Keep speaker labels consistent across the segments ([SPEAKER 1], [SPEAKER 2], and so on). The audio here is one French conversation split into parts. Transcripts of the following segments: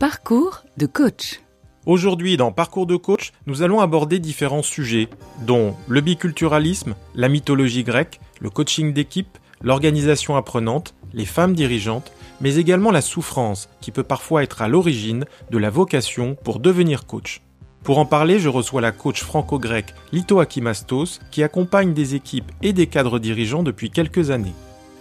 [SPEAKER 1] Parcours
[SPEAKER 2] de coach. Aujourd'hui, dans Parcours de coach, nous allons aborder différents sujets, dont le biculturalisme, la mythologie grecque, le coaching d'équipe, l'organisation apprenante, les femmes dirigeantes, mais également la souffrance qui peut parfois être à l'origine de la vocation pour devenir coach. Pour en parler, je reçois la coach franco-grecque Lito Akimastos qui accompagne des équipes et des cadres dirigeants depuis quelques années.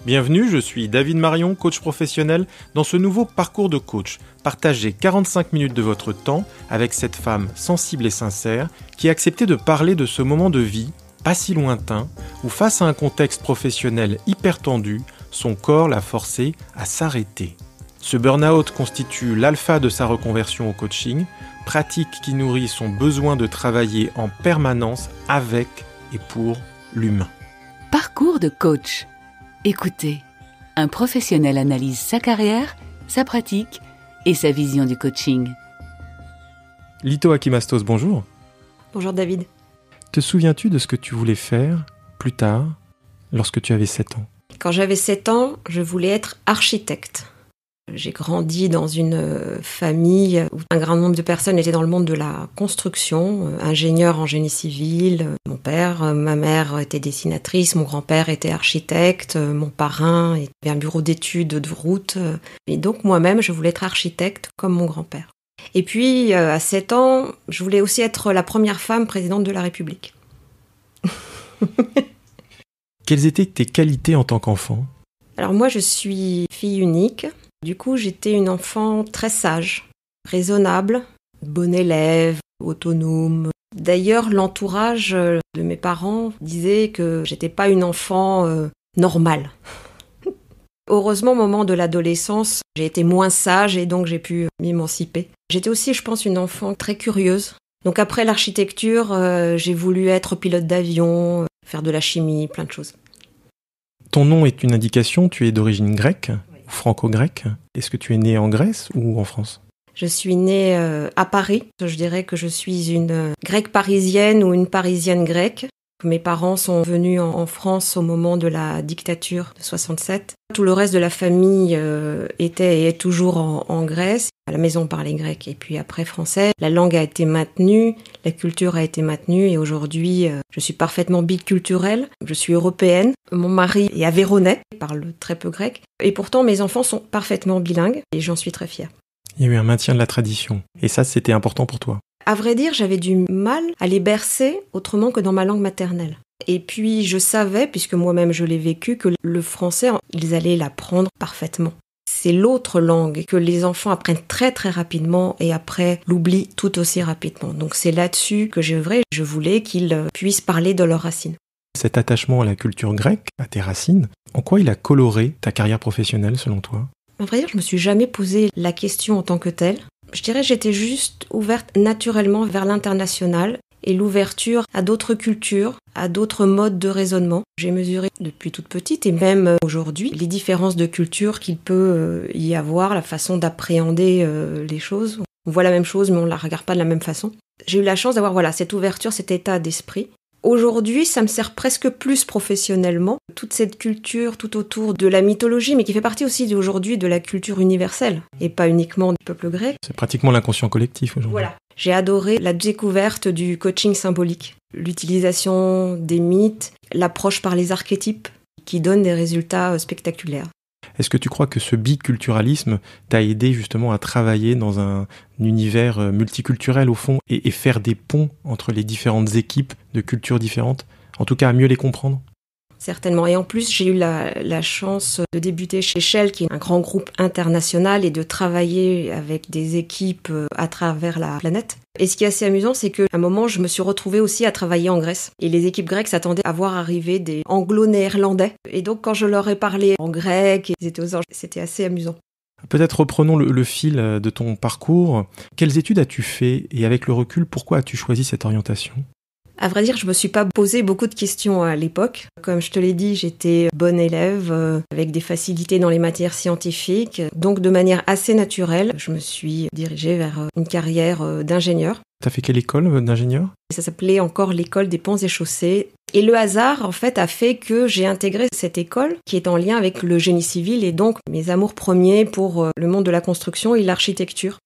[SPEAKER 2] Bienvenue, je suis David Marion, coach professionnel, dans ce nouveau parcours de coach. Partagez 45 minutes de votre temps avec cette femme sensible et sincère qui a accepté de parler de ce moment de vie, pas si lointain, où face à un contexte professionnel hyper tendu, son corps l'a forcé à s'arrêter. Ce burn-out constitue l'alpha de sa reconversion au coaching, pratique qui nourrit son besoin de travailler en permanence avec et pour l'humain.
[SPEAKER 1] Parcours de coach Écoutez, un professionnel analyse sa carrière, sa pratique et sa vision du coaching.
[SPEAKER 2] Lito Akimastos, bonjour. Bonjour David. Te souviens-tu de ce que tu voulais faire plus tard
[SPEAKER 1] lorsque tu avais 7 ans Quand j'avais 7 ans, je voulais être architecte. J'ai grandi dans une euh, famille où un grand nombre de personnes étaient dans le monde de la construction, euh, ingénieur en génie civil. Euh, mon père, ma mère était dessinatrice, mon grand-père était architecte, mon parrain avait un bureau d'études de route. Et donc moi-même, je voulais être architecte comme mon grand-père. Et puis, à 7 ans, je voulais aussi être la première femme présidente de la République.
[SPEAKER 2] Quelles étaient tes qualités en tant qu'enfant
[SPEAKER 1] Alors moi, je suis fille unique. Du coup, j'étais une enfant très sage, raisonnable, bonne élève, autonome. D'ailleurs, l'entourage euh, de mes parents disait que j'étais pas une enfant euh, normale. Heureusement, au moment de l'adolescence, j'ai été moins sage et donc j'ai pu m'émanciper. J'étais aussi, je pense, une enfant très curieuse. Donc après l'architecture, euh, j'ai voulu être pilote d'avion, faire de la chimie, plein de choses.
[SPEAKER 2] Ton nom est une indication, tu es d'origine grecque franco-grec. Est-ce que tu es né en Grèce ou en France
[SPEAKER 1] je suis née euh, à Paris. Je dirais que je suis une euh, grecque parisienne ou une parisienne grecque. Mes parents sont venus en, France au moment de la dictature de 67. Tout le reste de la famille euh, était et est toujours en, Grèce. À la maison, on parlait grec et puis après français. La langue a été maintenue, la culture a été maintenue et aujourd'hui, euh, je suis parfaitement biculturelle. Je suis européenne. Mon mari est avéronais, parle très peu grec. Et pourtant, mes enfants sont parfaitement bilingues et j'en suis très fière.
[SPEAKER 2] Il y a eu un maintien de la tradition. Et ça, c'était important pour toi.
[SPEAKER 1] À vrai dire, j'avais du mal à les bercer autrement que dans ma langue maternelle. Et puis je savais, puisque moi-même je l'ai vécu, que le français, ils allaient l'apprendre parfaitement. C'est l'autre langue que les enfants apprennent très très rapidement et après l'oublient tout aussi rapidement. Donc c'est là-dessus que j'ai je voulais qu'ils euh, puissent parler de leurs racines.
[SPEAKER 2] Cet attachement à la culture grecque, à tes racines, en quoi il a coloré ta carrière professionnelle selon toi
[SPEAKER 1] À vrai dire, je me suis jamais posé la question en tant que telle. Je dirais j'étais juste ouverte naturellement vers l'international et l'ouverture à d'autres cultures, à d'autres modes de raisonnement. J'ai mesuré depuis toute petite et même euh, aujourd'hui les différences de culture qu'il peut euh, y avoir, la façon d'appréhender euh, les choses. On voit la même chose mais on la regarde pas de la même façon. J'ai eu la chance d'avoir voilà cette ouverture, cet état d'esprit Aujourd'hui, ça me sert presque plus professionnellement. Toute cette culture tout autour de la mythologie, mais qui fait partie aussi aujourd'hui de la culture universelle et pas uniquement du peuple grec.
[SPEAKER 2] C'est pratiquement l'inconscient collectif aujourd'hui.
[SPEAKER 1] Voilà. J'ai adoré la découverte du coaching symbolique, l'utilisation des mythes, l'approche par les archétypes qui donne des résultats euh, spectaculaires.
[SPEAKER 2] Est-ce que tu crois que ce biculturalisme t'a aidé justement à travailler dans un univers euh, multiculturel au fond et, et faire des ponts entre les différentes équipes de cultures différentes, en tout cas à mieux les comprendre
[SPEAKER 1] Certainement. Et en plus, j'ai eu la, chance de débuter chez Shell, qui est un grand groupe international, et de travailler avec des équipes euh, à travers la planète. Et ce qui est assez amusant, c'est qu'à un moment, je me suis retrouvée aussi à travailler en Grèce. Et les équipes grecques s'attendaient à voir arriver des anglo-néerlandais. Et donc, quand je leur ai parlé en grec, ils étaient aux anges. C'était assez amusant.
[SPEAKER 2] Peut-être reprenons le, fil euh, de ton parcours. Quelles études as-tu fait et avec le recul, pourquoi as-tu choisi cette orientation
[SPEAKER 1] à vrai dire, je me suis pas posé beaucoup de questions à l'époque. Comme je te l'ai dit, j'étais bonne élève euh, avec des facilités dans les matières scientifiques. Donc de manière assez naturelle, je me suis dirigée vers euh, une carrière euh, d'ingénieur.
[SPEAKER 2] T'as fait quelle école d'ingénieur
[SPEAKER 1] Ça s'appelait encore l'école des ponts et chaussées. Et le hasard, en fait, a fait que j'ai intégré cette école qui est en lien avec le génie civil et donc mes amours premiers pour le monde de la construction et l'architecture.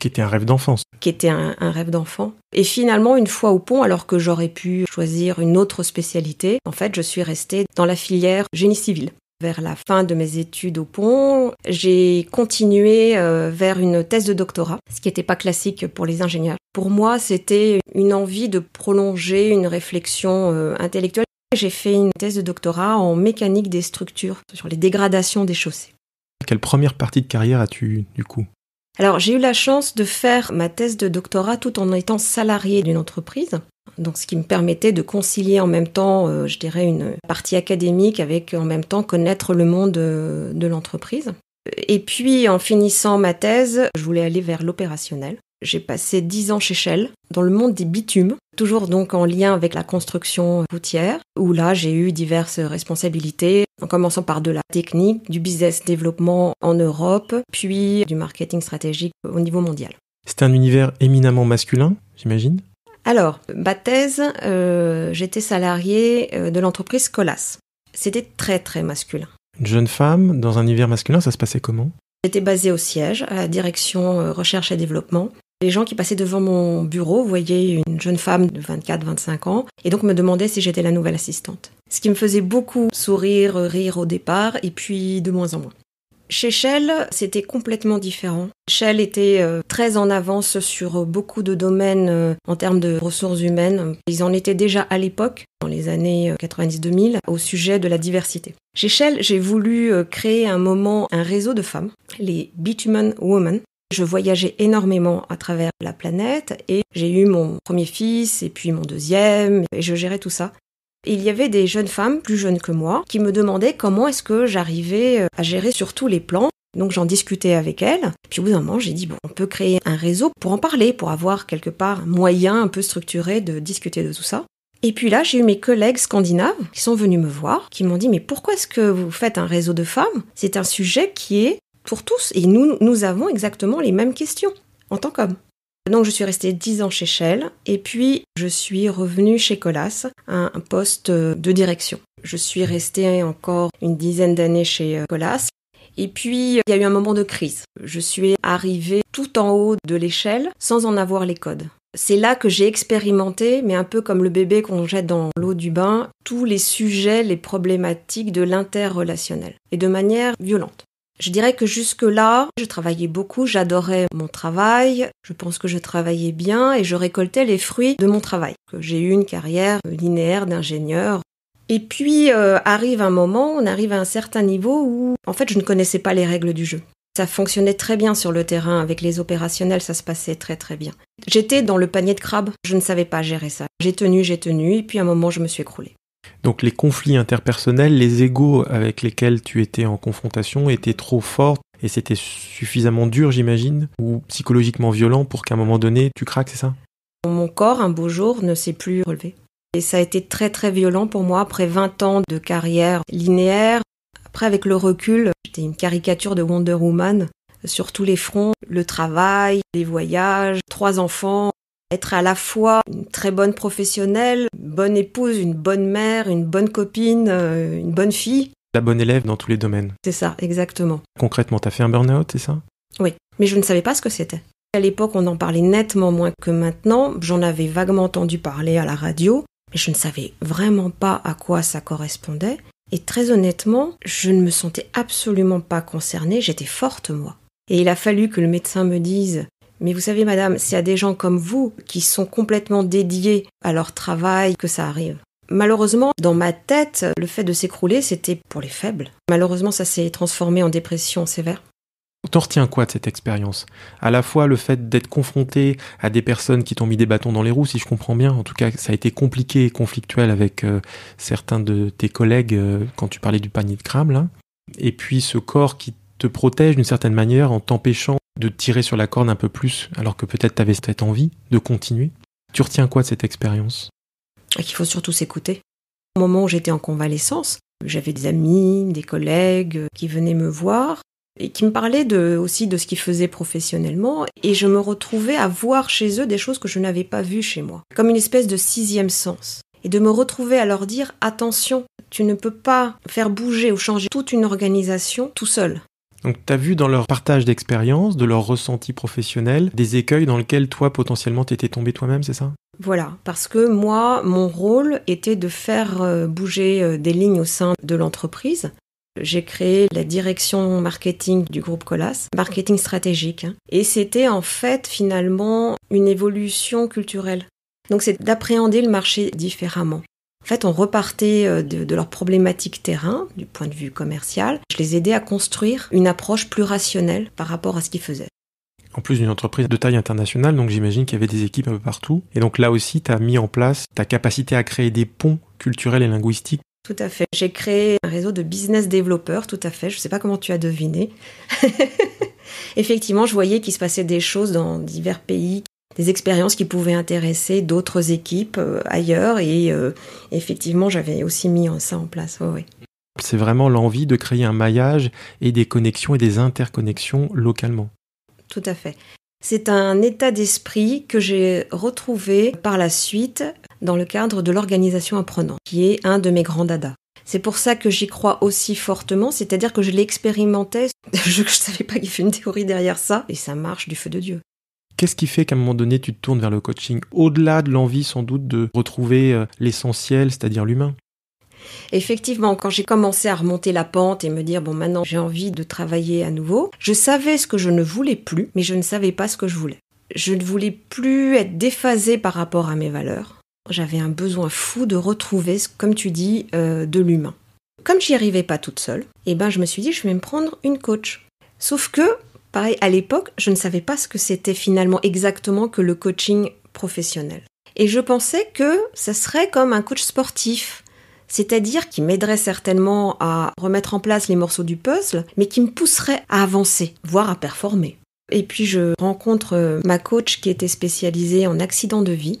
[SPEAKER 2] Qui était un rêve d'enfance.
[SPEAKER 1] Qui était un, rêve d'enfant. Et finalement, une fois au pont, alors que j'aurais pu choisir une autre spécialité, en fait, je suis restée dans la filière génie civil vers la fin de mes études au pont. J'ai continué euh, vers une thèse de doctorat, ce qui n'était pas classique pour les ingénieurs. Pour moi, c'était une envie de prolonger une réflexion euh, intellectuelle. J'ai fait une thèse de doctorat en mécanique des structures, sur les dégradations des chaussées.
[SPEAKER 2] Quelle première partie de carrière as-tu eu, du coup
[SPEAKER 1] alors j'ai eu la chance de faire ma thèse de doctorat tout en étant salarié d'une entreprise. Donc, ce qui me permettait de concilier en même temps, euh, je dirais, une partie académique avec en même temps connaître le monde euh, de l'entreprise. Et puis, en finissant ma thèse, je voulais aller vers l'opérationnel. J'ai passé 10 ans chez Shell, dans le monde des bitumes, toujours donc en lien avec la construction routière, où là j'ai eu diverses responsabilités, en commençant par de la technique, du business développement en Europe, puis du marketing stratégique au niveau mondial.
[SPEAKER 2] C'est un univers éminemment masculin, j'imagine
[SPEAKER 1] Alors, ma thèse, euh, j'étais salariée euh, de l'entreprise Colas. C'était très très masculin.
[SPEAKER 2] Une jeune femme dans un univers masculin, ça se passait comment
[SPEAKER 1] J'étais basée au siège, à la direction euh, recherche et développement. Les gens qui passaient devant mon bureau voyaient une jeune femme de 24-25 ans et donc me demandaient si j'étais la nouvelle assistante. Ce qui me faisait beaucoup sourire, rire au départ et puis de moins en moins. Chez Shell, c'était complètement différent. Shell était euh, très en avance sur euh, beaucoup de domaines euh, en termes de ressources humaines. Ils en étaient déjà à l'époque, dans les années 90-2000, au sujet de la diversité. Chez Shell, j'ai voulu créer un moment, un réseau de femmes, les Bitumen Women, je voyageais énormément à travers la planète et j'ai eu mon premier fils et puis mon deuxième et je gérais tout ça. Il y avait des jeunes femmes plus jeunes que moi qui me demandaient comment est-ce que j'arrivais euh, à gérer sur tous les plans. Donc j'en discutais avec elles. Puis au bout d'un moment, j'ai dit, bon, on peut créer un réseau pour en parler, pour avoir quelque part un moyen un peu structuré de discuter de tout ça. Et puis là, j'ai eu mes collègues scandinaves qui sont venus me voir, qui m'ont dit, mais pourquoi est-ce que vous faites un réseau de femmes C'est un sujet qui est pour tous. Et nous, nous avons exactement les mêmes questions en tant qu'hommes. Donc je suis restée 10 ans chez Shell et puis je suis revenue chez Colas un poste euh, de direction. Je suis restée encore une dizaine d'années chez euh, Colas. Et puis, il y a eu un moment de crise. Je suis arrivée tout en haut de l'échelle sans en avoir les codes. C'est là que j'ai expérimenté, mais un peu comme le bébé qu'on jette dans l'eau du bain, tous les sujets, les problématiques de l'interrelationnel, et de manière violente. Je dirais que jusque-là, je travaillais beaucoup, j'adorais mon travail, je pense que je travaillais bien et je récoltais les fruits de mon travail. J'ai eu une carrière linéaire d'ingénieur. Et puis euh, arrive un moment, on arrive à un certain niveau où en fait je ne connaissais pas les règles du jeu. Ça fonctionnait très bien sur le terrain, avec les opérationnels ça se passait très très bien. J'étais dans le panier de crabe, je ne savais pas gérer ça. J'ai tenu, j'ai tenu, et puis à un moment je me suis écroulée.
[SPEAKER 2] Donc les conflits interpersonnels, les égaux avec lesquels tu étais en confrontation étaient trop forts et c'était suffisamment dur, j'imagine, ou psychologiquement violent pour qu'à un moment donné, tu craques, c'est ça
[SPEAKER 1] Mon corps, un beau jour, ne s'est plus relevé. Et ça a été très très violent pour moi après 20 ans de carrière linéaire. Après, avec le recul, j'étais une caricature de Wonder Woman sur tous les fronts, le travail, les voyages, trois enfants, être à la fois une très bonne professionnelle, bonne épouse, une bonne mère, une bonne copine, euh, une bonne fille.
[SPEAKER 2] La bonne élève dans tous les domaines.
[SPEAKER 1] C'est ça, exactement.
[SPEAKER 2] Concrètement, t'as fait un burn-out, c'est ça
[SPEAKER 1] Oui, mais je ne savais pas ce que c'était. À l'époque, on en parlait nettement moins que maintenant. J'en avais vaguement entendu parler à la radio, mais je ne savais vraiment pas à quoi ça correspondait. Et très honnêtement, je ne me sentais absolument pas concernée, j'étais forte, moi. Et il a fallu que le médecin me dise mais vous savez, madame, c'est à des gens comme vous qui sont complètement dédiés à leur travail que ça arrive. Malheureusement, dans ma tête, le fait de s'écrouler, c'était pour les faibles. Malheureusement, ça s'est transformé en dépression sévère.
[SPEAKER 2] T'en retiens quoi de cette expérience À la fois le fait d'être confronté à des personnes qui t'ont mis des bâtons dans les roues, si je comprends bien. En tout cas, ça a été compliqué et conflictuel avec euh, certains de tes collègues euh, quand tu parlais du panier de crâne, là. Et puis ce corps qui te protège d'une certaine manière en t'empêchant de tirer sur la corne un peu plus, alors que peut-être tu avais cette envie de continuer. Tu retiens quoi de cette expérience
[SPEAKER 1] Qu'il faut surtout s'écouter. Au moment où j'étais en convalescence, j'avais des amis, des collègues euh, qui venaient me voir et qui me parlaient aussi de ce qu'ils faisaient professionnellement, et je me retrouvais à voir chez eux des choses que je n'avais pas vues chez moi, comme une espèce de sixième sens, et de me retrouver à leur dire attention, tu ne peux pas faire bouger ou changer toute une organisation tout seul.
[SPEAKER 2] Donc tu as vu dans leur partage d'expérience, de leur ressenti professionnel, des écueils dans lesquels toi potentiellement t'étais tombé toi-même, c'est ça
[SPEAKER 1] voilà, parce que moi, mon rôle était de faire euh, bouger euh, des lignes au sein de l'entreprise. J'ai créé la direction marketing du groupe Colas, marketing stratégique. Hein. Et c'était en fait finalement une évolution culturelle. Donc c'est d'appréhender le marché différemment. En fait, on repartait euh, de, de leurs problématiques terrain, du point de vue commercial. Je les aidais à construire une approche plus rationnelle par rapport à ce qu'ils faisaient
[SPEAKER 2] en plus d'une entreprise de taille internationale, donc j'imagine qu'il y avait des équipes un peu partout. Et donc là aussi, tu as mis en place ta capacité à créer des ponts culturels et linguistiques.
[SPEAKER 1] Tout à fait. J'ai créé un réseau de business développeurs, tout à fait. Je ne sais pas comment tu as deviné. Effectivement, je voyais qu'il se passait des choses dans divers pays des expériences qui pouvaient intéresser d'autres équipes euh, ailleurs. Et euh, effectivement, j'avais aussi mis ça en place. oui.
[SPEAKER 2] C'est vraiment l'envie de créer un maillage et des connexions et des interconnexions localement.
[SPEAKER 1] Tout à fait. C'est un état d'esprit que j'ai retrouvé par la suite dans le cadre de l'organisation Apprenant, qui est un de mes grands dadas. C'est pour ça que j'y crois aussi fortement, c'est-à-dire que je l'expérimentais, je ne savais pas qu'il y avait une théorie derrière ça, et ça marche du feu de Dieu.
[SPEAKER 2] Qu'est-ce qui fait qu'à un moment donné, tu te tournes vers le coaching, au-delà de l'envie sans doute de retrouver euh, l'essentiel, c'est-à-dire l'humain
[SPEAKER 1] Effectivement, quand j'ai commencé à remonter la pente et me dire, bon, maintenant j'ai envie de travailler à nouveau, je savais ce que je ne voulais plus, mais je ne savais pas ce que je voulais. Je ne voulais plus être déphasée par rapport à mes valeurs. J'avais un besoin fou de retrouver, comme tu dis, euh, de l'humain. Comme j'y arrivais pas toute seule, eh ben je me suis dit, je vais me prendre une coach. Sauf que Pareil, à l'époque, je ne savais pas ce que c'était finalement exactement que le coaching professionnel. Et je pensais que ça serait comme un coach sportif, c'est-à-dire qui m'aiderait certainement à remettre en place les morceaux du puzzle, mais qui me pousserait à avancer, voire à performer. Et puis je rencontre euh, ma coach qui était spécialisée en accidents de vie.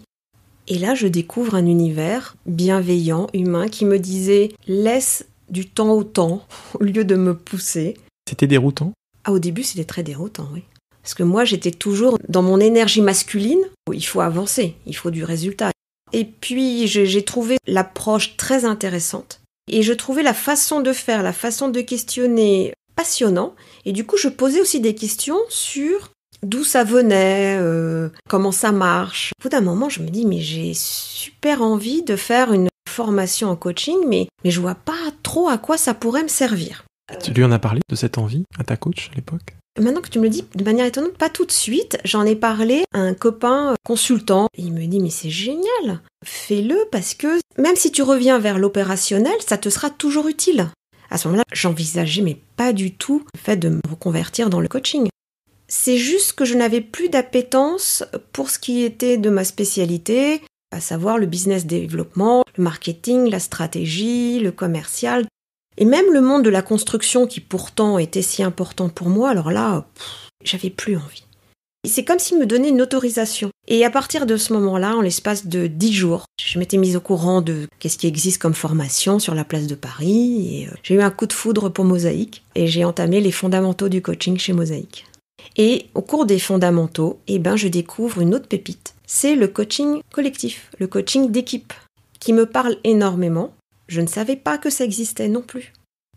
[SPEAKER 1] Et là, je découvre un univers bienveillant, humain, qui me disait laisse du temps au temps au lieu de me pousser.
[SPEAKER 2] C'était déroutant
[SPEAKER 1] ah, au début, c'était très déroutant, oui. Parce que moi, j'étais toujours dans mon énergie masculine. il faut avancer, il faut du résultat. Et puis, j'ai trouvé l'approche très intéressante. Et je trouvais la façon de faire, la façon de questionner passionnant. Et du coup, je posais aussi des questions sur d'où ça venait, euh, comment ça marche. Au bout d'un moment, je me dis, mais j'ai super envie de faire une formation en coaching, mais, mais je vois pas trop à quoi ça pourrait me servir.
[SPEAKER 2] Euh, tu lui en as parlé de cette envie à ta coach à l'époque
[SPEAKER 1] Maintenant que tu me le dis de manière étonnante, pas tout de suite. J'en ai parlé à un copain euh, consultant. il me dit mais c'est génial, fais-le parce que même si tu reviens vers l'opérationnel, ça te sera toujours utile. À ce moment-là, j'envisageais mais pas du tout le fait de me reconvertir dans le coaching. C'est juste que je n'avais plus d'appétence pour ce qui était de ma spécialité, à savoir le business développement, le marketing, la stratégie, le commercial, et même le monde de la construction qui pourtant était si important pour moi, alors là, j'avais plus envie. C'est comme s'il me donnait une autorisation. Et à partir de ce moment-là, en l'espace de dix jours, je m'étais mise au courant de qu'est-ce qui existe comme formation sur la place de Paris. Et euh, j'ai eu un coup de foudre pour Mosaïque et j'ai entamé les fondamentaux du coaching chez Mosaïque. Et au cours des fondamentaux, eh ben, je découvre une autre pépite. C'est le coaching collectif, le coaching d'équipe, qui me parle énormément je ne savais pas que ça existait non plus.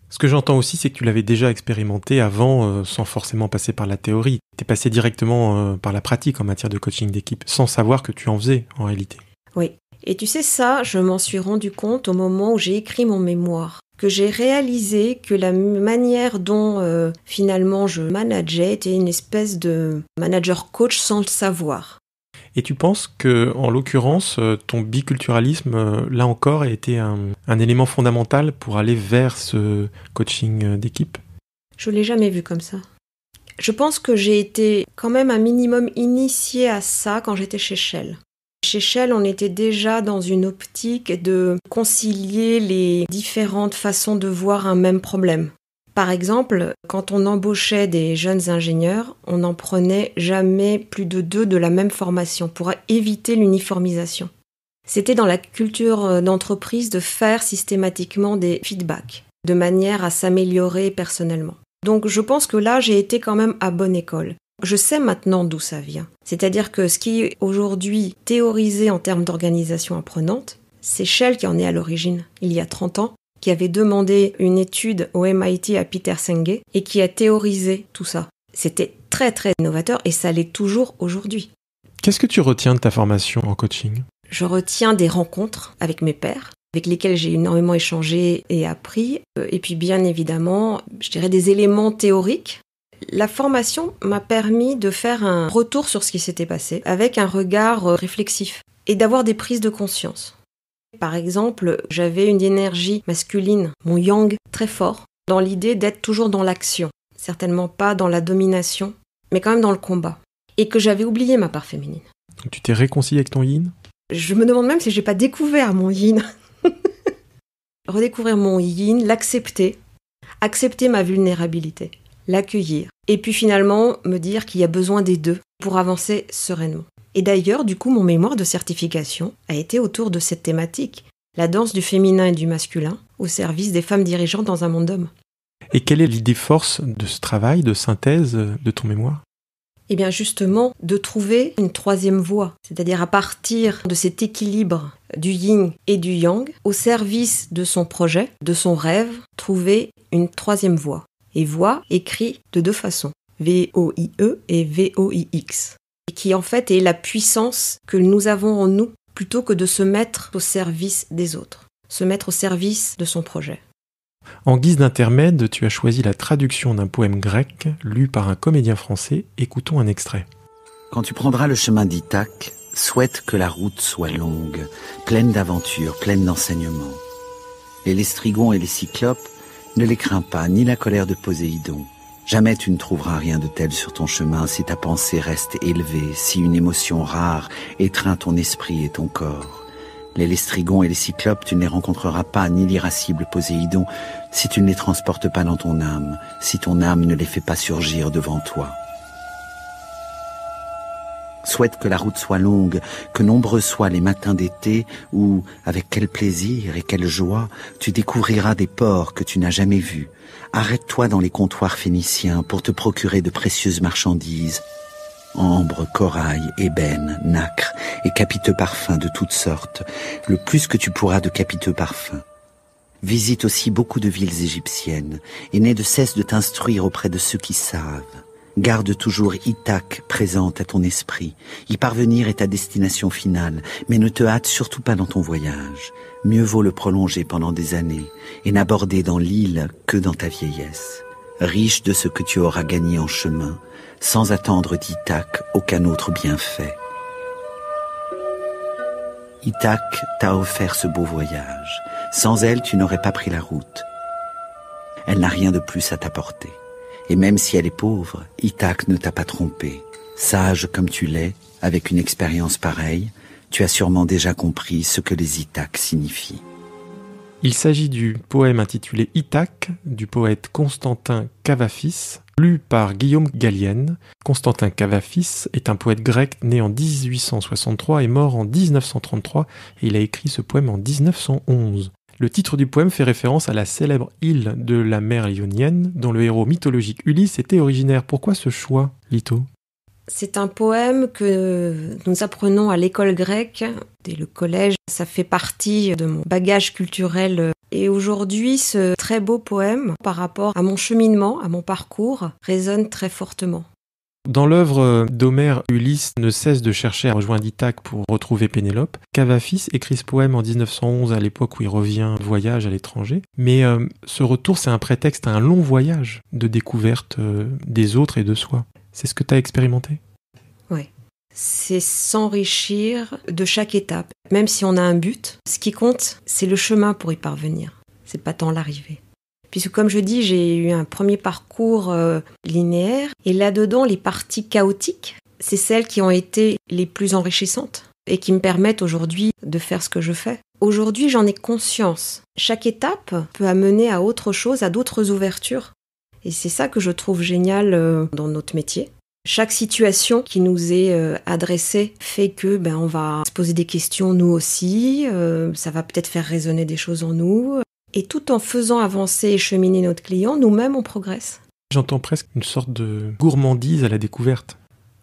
[SPEAKER 2] Ce que j'entends aussi, c'est que tu l'avais déjà expérimenté avant euh, sans forcément passer par la théorie. Tu es passé directement euh, par la pratique en matière de coaching d'équipe sans savoir que tu en faisais en réalité.
[SPEAKER 1] Oui. Et tu sais ça, je m'en suis rendu compte au moment où j'ai écrit mon mémoire, que j'ai réalisé que la manière dont euh, finalement je manageais était une espèce de manager coach sans le savoir.
[SPEAKER 2] Et tu penses que, en l'occurrence, euh, ton biculturalisme, euh, là encore, a été un, élément fondamental pour aller vers ce coaching euh, d'équipe
[SPEAKER 1] Je l'ai jamais vu comme ça. Je pense que j'ai été quand même un minimum initiée à ça quand j'étais chez Shell. Chez Shell, on était déjà dans une optique de concilier les différentes façons de voir un même problème. Par exemple, quand on embauchait des jeunes ingénieurs, on n'en prenait jamais plus de deux de la même formation pour éviter l'uniformisation. C'était dans la culture euh, d'entreprise de faire systématiquement des feedbacks, de manière à s'améliorer personnellement. Donc je pense que là, j'ai été quand même à bonne école. Je sais maintenant d'où ça vient. C'est-à-dire que ce qui est aujourd'hui théorisé en termes d'organisation apprenante, c'est Shell qui en est à l'origine, il y a 30 ans, qui avait demandé une étude au MIT à Peter Senge et qui a théorisé tout ça. C'était très très innovateur et ça l'est toujours aujourd'hui.
[SPEAKER 2] Qu'est-ce que tu retiens de ta formation en coaching
[SPEAKER 1] Je retiens des rencontres avec mes pères, avec lesquels j'ai énormément échangé et appris, euh, et puis bien évidemment, je dirais des éléments théoriques. La formation m'a permis de faire un retour sur ce qui s'était passé avec un regard euh, réflexif et d'avoir des prises de conscience. Par exemple, j'avais une énergie masculine, mon yang, très fort, dans l'idée d'être toujours dans l'action, certainement pas dans la domination, mais quand même dans le combat. Et que j'avais oublié ma part féminine.
[SPEAKER 2] tu t'es réconcilié avec ton yin
[SPEAKER 1] Je me demande même si j'ai pas découvert mon yin. Redécouvrir mon yin, l'accepter, accepter ma vulnérabilité, l'accueillir, et puis finalement me dire qu'il y a besoin des deux pour avancer sereinement. Et d'ailleurs, du coup, mon mémoire de certification a été autour de cette thématique, la danse du féminin et du masculin au service des femmes dirigeantes dans un monde d'hommes.
[SPEAKER 2] Et quelle est l'idée force de ce travail, de synthèse de ton mémoire
[SPEAKER 1] Eh bien justement, de trouver une troisième voie, c'est-à-dire à partir de cet équilibre du yin et du yang, au service de son projet, de son rêve, trouver une troisième voie. Et voie écrit de deux façons, V-O-I-E et V-O-I-X et qui en fait est la puissance que nous avons en nous plutôt que de se mettre au service des autres, se mettre au service de son projet.
[SPEAKER 2] En guise d'intermède, tu as choisi la traduction d'un poème grec lu par un comédien français. Écoutons un extrait.
[SPEAKER 3] Quand tu prendras le chemin d'Ithaque, souhaite que la route soit longue, pleine d'aventures, pleine d'enseignements. Et Les strigons et les Cyclopes, ne les craint pas, ni la colère de Poséidon, Jamais tu ne trouveras rien de tel sur ton chemin si ta pensée reste élevée, si une émotion rare étreint ton esprit et ton corps. Les lestrigons et les cyclopes, tu ne les rencontreras pas, ni l'irascible Poséidon, si tu ne les transportes pas dans ton âme, si ton âme ne les fait pas surgir devant toi. Souhaite que la route soit longue, que nombreux soient les matins d'été où, avec quel plaisir et quelle joie, tu découvriras des ports que tu n'as jamais vus, arrête-toi dans les comptoirs phéniciens pour te procurer de précieuses marchandises, ambre, corail, ébène, nacre et capiteux parfums de toutes sortes, le plus que tu pourras de capiteux parfums. Visite aussi beaucoup de villes égyptiennes et n'aie de cesse de t'instruire auprès de ceux qui savent. Garde toujours Ithac présente à ton esprit. Y parvenir est ta destination finale, mais ne te hâte surtout pas dans ton voyage. Mieux vaut le prolonger pendant des années et n'aborder dans l'île que dans ta vieillesse. Riche de ce que tu auras gagné en chemin, sans attendre d'Ithac aucun autre bienfait. Ithac t'a offert ce beau voyage. Sans elle, tu n'aurais pas pris la route. Elle n'a rien de plus à t'apporter. Et même si elle est pauvre, Ithac ne t'a pas trompé. Sage comme tu l'es, avec une expérience pareille, tu as sûrement déjà compris ce que les Ithac signifient.
[SPEAKER 2] Il s'agit du poème intitulé Ithac, du poète Constantin Cavafis, lu par Guillaume Gallienne. Constantin Cavafis est un poète grec né en 1863 et mort en 1933, et il a écrit ce poème en 1911. Le titre du poème fait référence à la célèbre île de la mer Ionienne dont le héros mythologique Ulysse était originaire. Pourquoi ce choix,
[SPEAKER 1] Lito c'est un poème que nous apprenons à l'école grecque dès le collège. Ça fait partie de mon bagage culturel. Et aujourd'hui, ce très beau poème, par rapport à mon cheminement, à mon parcours, résonne très fortement.
[SPEAKER 2] Dans l'œuvre d'Homère, Ulysse ne cesse de chercher à rejoindre Ithaque pour retrouver Pénélope. Cavafis écrit ce poème en 1911 à l'époque où il revient voyage à l'étranger. Mais euh, ce retour, c'est un prétexte à un long voyage de découverte euh, des autres et de soi. C'est ce que tu as expérimenté
[SPEAKER 1] Oui. C'est s'enrichir de chaque étape. Même si on a un but, ce qui compte, c'est le chemin pour y parvenir. C'est pas tant l'arrivée. Puisque comme je dis, j'ai eu un premier parcours euh, linéaire, et là-dedans, les parties chaotiques, c'est celles qui ont été les plus enrichissantes et qui me permettent aujourd'hui de faire ce que je fais. Aujourd'hui, j'en ai conscience. Chaque étape peut amener à autre chose, à d'autres ouvertures. Et c'est ça que je trouve génial euh, dans notre métier. Chaque situation qui nous est euh, adressée fait que ben on va se poser des questions nous aussi, ça va peut-être faire résonner des choses en nous, et tout en faisant avancer et cheminer notre client, nous-mêmes, on progresse.
[SPEAKER 2] J'entends presque une sorte de gourmandise à la découverte.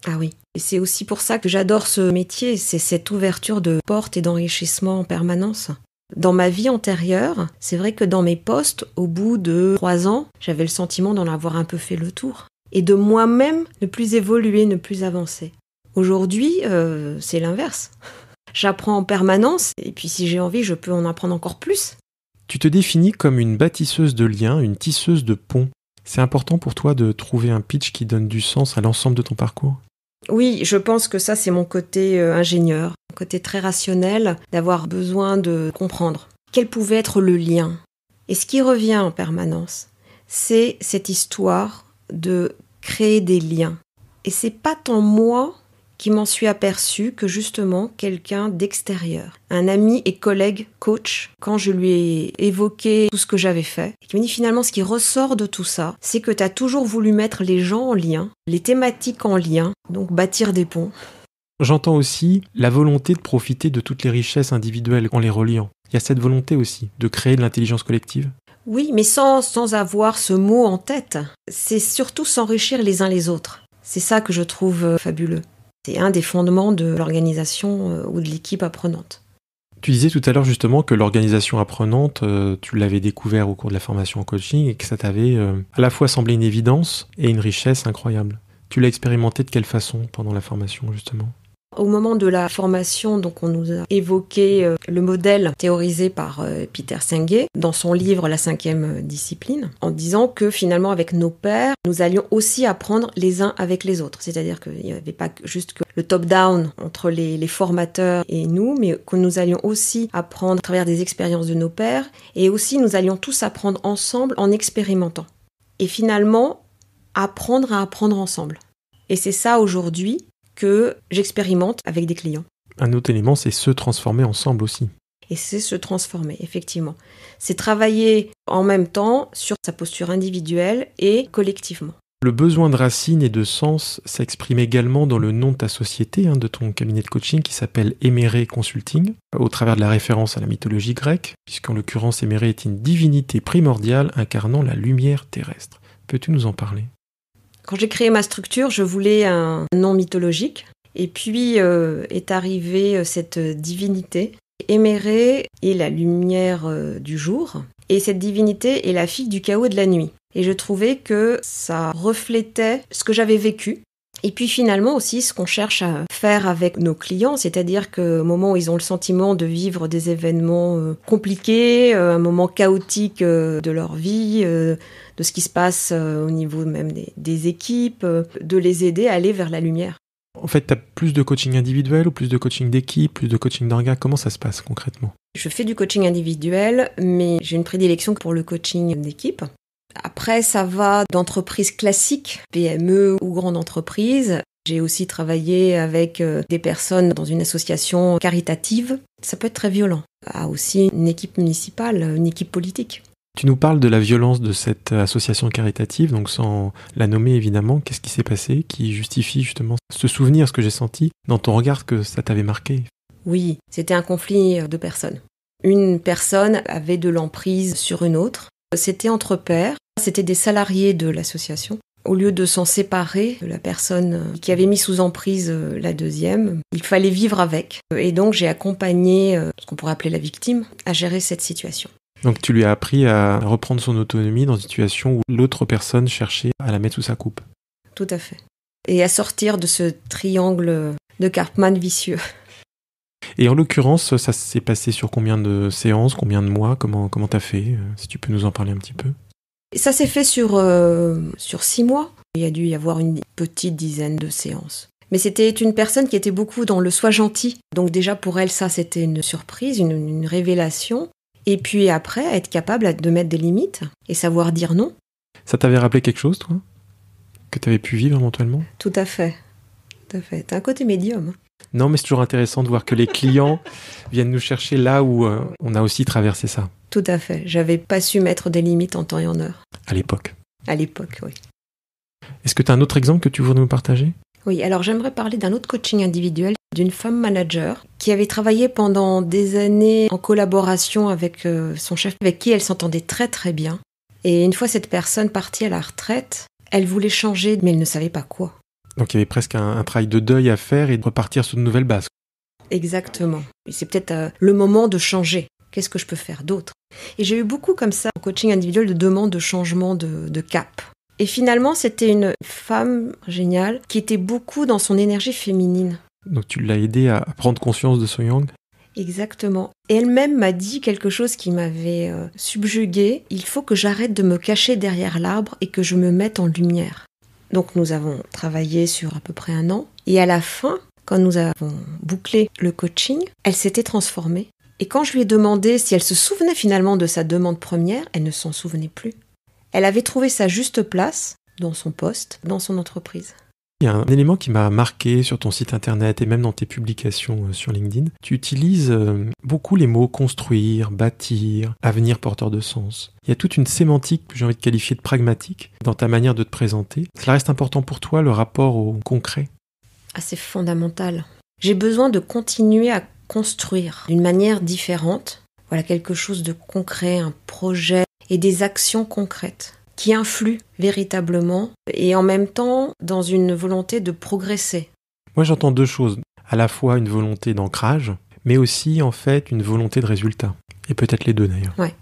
[SPEAKER 1] Ah oui. Et c'est aussi pour ça que j'adore ce métier, c'est cette ouverture de portes et d'enrichissement en permanence. Dans ma vie antérieure, c'est vrai que dans mes postes, au bout de trois ans, j'avais le sentiment d'en avoir un peu fait le tour. Et de moi-même ne plus évoluer, ne plus avancer. Aujourd'hui, euh, c'est l'inverse. J'apprends en permanence, et puis si j'ai envie, je peux en apprendre encore plus.
[SPEAKER 2] Tu te définis comme une bâtisseuse de liens, une tisseuse de ponts. C'est important pour toi de trouver un pitch qui donne du sens à l'ensemble de ton parcours
[SPEAKER 1] oui, je pense que ça, c'est mon côté euh, ingénieur, mon côté très rationnel, d'avoir besoin de comprendre quel pouvait être le lien. Et ce qui revient en permanence, c'est cette histoire de créer des liens. Et c'est pas tant moi qui m'en suis aperçu que justement quelqu'un d'extérieur, un ami et collègue coach, quand je lui ai évoqué tout ce que j'avais fait, qui m'a dit finalement ce qui ressort de tout ça, c'est que tu as toujours voulu mettre les gens en lien, les thématiques en lien, donc bâtir des ponts.
[SPEAKER 2] J'entends aussi la volonté de profiter de toutes les richesses individuelles en les reliant. Il y a cette volonté aussi de créer de l'intelligence collective.
[SPEAKER 1] Oui, mais sans avoir ce mot en tête. C'est surtout s'enrichir les uns les autres. C'est ça que je trouve euh, fabuleux. C'est un des fondements de l'organisation euh, ou de l'équipe apprenante.
[SPEAKER 2] Tu disais tout à l'heure justement que l'organisation apprenante, euh, tu l'avais découvert au cours de la formation en coaching et que ça t'avait euh, à la fois semblé une évidence et une richesse incroyable. Tu l'as expérimenté de quelle façon pendant la formation justement
[SPEAKER 1] au moment de la formation, donc on nous a évoqué euh, le modèle théorisé par euh, Peter Senge dans son livre La cinquième euh, discipline, en disant que finalement avec nos pères, nous allions aussi apprendre les uns avec les autres. C'est-à-dire qu'il n'y avait pas juste que le top-down entre les, les, formateurs et nous, mais que nous allions aussi apprendre à travers des expériences de nos pères, et aussi nous allions tous apprendre ensemble en expérimentant. Et finalement, apprendre à apprendre ensemble. Et c'est ça aujourd'hui que j'expérimente avec des clients.
[SPEAKER 2] Un autre élément, c'est se transformer ensemble aussi.
[SPEAKER 1] Et c'est se transformer, effectivement. C'est travailler en même temps sur sa posture individuelle et collectivement.
[SPEAKER 2] Le besoin de racines et de sens s'exprime également dans le nom de ta société, hein, de ton cabinet de coaching qui s'appelle Éméré Consulting, au travers de la référence à la mythologie grecque, puisqu'en l'occurrence Éméré est une divinité primordiale incarnant la lumière terrestre. Peux-tu nous en parler
[SPEAKER 1] quand j'ai créé ma structure, je voulais un nom mythologique. Et puis euh, est arrivée euh, cette divinité, Émérée est la lumière euh, du jour, et cette divinité est la fille du chaos de la nuit. Et je trouvais que ça reflétait ce que j'avais vécu, et puis finalement aussi ce qu'on cherche à faire avec nos clients, c'est-à-dire qu'au moment où ils ont le sentiment de vivre des événements compliqués, un moment chaotique de leur vie, de ce qui se passe euh, au niveau même des, équipes, euh, de les aider à aller vers la lumière.
[SPEAKER 2] En fait, tu as plus de coaching individuel ou plus de coaching d'équipe, plus de coaching d'organes Comment ça se passe concrètement
[SPEAKER 1] Je fais du coaching individuel, mais j'ai une prédilection pour le coaching d'équipe. Après, ça va d'entreprises classiques, PME ou grandes entreprises. J'ai aussi travaillé avec euh, des personnes dans une association caritative. Ça peut être très violent. a ah, aussi une équipe municipale, une équipe politique.
[SPEAKER 2] Tu nous parles de la violence de cette association caritative, donc sans la nommer évidemment, qu'est-ce qui s'est passé qui justifie justement ce souvenir, ce que j'ai senti dans ton regard que ça t'avait marqué
[SPEAKER 1] Oui, c'était un conflit euh, de personnes. Une personne avait de l'emprise sur une autre. C'était entre pairs, c'était des salariés de l'association. Au lieu de s'en séparer de la personne euh, qui avait mis sous emprise euh, la deuxième, il fallait vivre avec. Et donc j'ai accompagné ce qu'on pourrait appeler la victime à gérer cette situation.
[SPEAKER 2] Donc tu lui as appris à reprendre son autonomie dans une situation où l'autre personne cherchait à la mettre sous sa coupe.
[SPEAKER 1] Tout à fait. Et à sortir de ce triangle de Karpman vicieux.
[SPEAKER 2] Et en l'occurrence, ça s'est passé sur combien de séances, combien de mois, comment comment t'as fait euh, Si tu peux nous en parler un petit peu.
[SPEAKER 1] Ça s'est fait sur, euh, sur six mois. Il y a dû y avoir une petite dizaine de séances. Mais c'était une personne qui était beaucoup dans le soi gentil. Donc déjà pour elle, ça c'était une surprise, une révélation. Et puis après, être capable de mettre des limites et savoir dire non.
[SPEAKER 2] Ça t'avait rappelé quelque chose, toi Que t'avais pu vivre éventuellement
[SPEAKER 1] Tout à fait. Tout à fait. T'as un côté médium.
[SPEAKER 2] Non, mais c'est toujours intéressant de voir que les clients viennent nous chercher là où euh, on a aussi traversé ça.
[SPEAKER 1] Tout à fait. J'avais pas su mettre des limites en temps et en heure. À l'époque. À l'époque, oui.
[SPEAKER 2] Est-ce que tu as un autre exemple que tu voudrais nous partager
[SPEAKER 1] Oui, alors j'aimerais parler d'un autre coaching individuel d'une femme manager qui avait travaillé pendant des années en collaboration avec euh, son chef, avec qui elle s'entendait très très bien. Et une fois cette personne partie à la retraite, elle voulait changer, mais elle ne savait pas quoi.
[SPEAKER 2] Donc il y avait presque un, travail de deuil à faire et de repartir sur de nouvelles bases.
[SPEAKER 1] Exactement. c'est peut-être euh, le moment de changer. Qu'est-ce que je peux faire d'autre Et j'ai eu beaucoup comme ça en coaching individuel de demandes de changement de cap. Et finalement, c'était une femme géniale qui était beaucoup dans son énergie féminine.
[SPEAKER 2] Donc tu l'as aidée à prendre conscience de son yang
[SPEAKER 1] Exactement. Et elle-même m'a dit quelque chose qui m'avait subjugué: euh, subjuguée. Il faut que j'arrête de me cacher derrière l'arbre et que je me mette en lumière. Donc nous avons travaillé sur à peu près un an. Et à la fin, quand nous avons bouclé le coaching, elle s'était transformée. Et quand je lui ai demandé si elle se souvenait finalement de sa demande première, elle ne s'en souvenait plus. Elle avait trouvé sa juste place dans son poste, dans son entreprise
[SPEAKER 2] il y a un élément qui m'a marqué sur ton site internet et même dans tes publications euh, sur LinkedIn. Tu utilises euh, beaucoup les mots construire, bâtir, avenir porteur de sens. Il y a toute une sémantique que j'ai envie de qualifier de pragmatique dans ta manière de te présenter. Cela reste important pour toi le rapport au concret
[SPEAKER 1] ah, C'est fondamental. J'ai besoin de continuer à construire d'une manière différente. Voilà quelque chose de concret, un projet et des actions concrètes qui influe véritablement et en même temps dans une volonté de progresser.
[SPEAKER 2] Moi j'entends deux choses, à la fois une volonté d'ancrage, mais aussi en fait une volonté de résultat, et peut-être les deux d'ailleurs.
[SPEAKER 1] Ouais.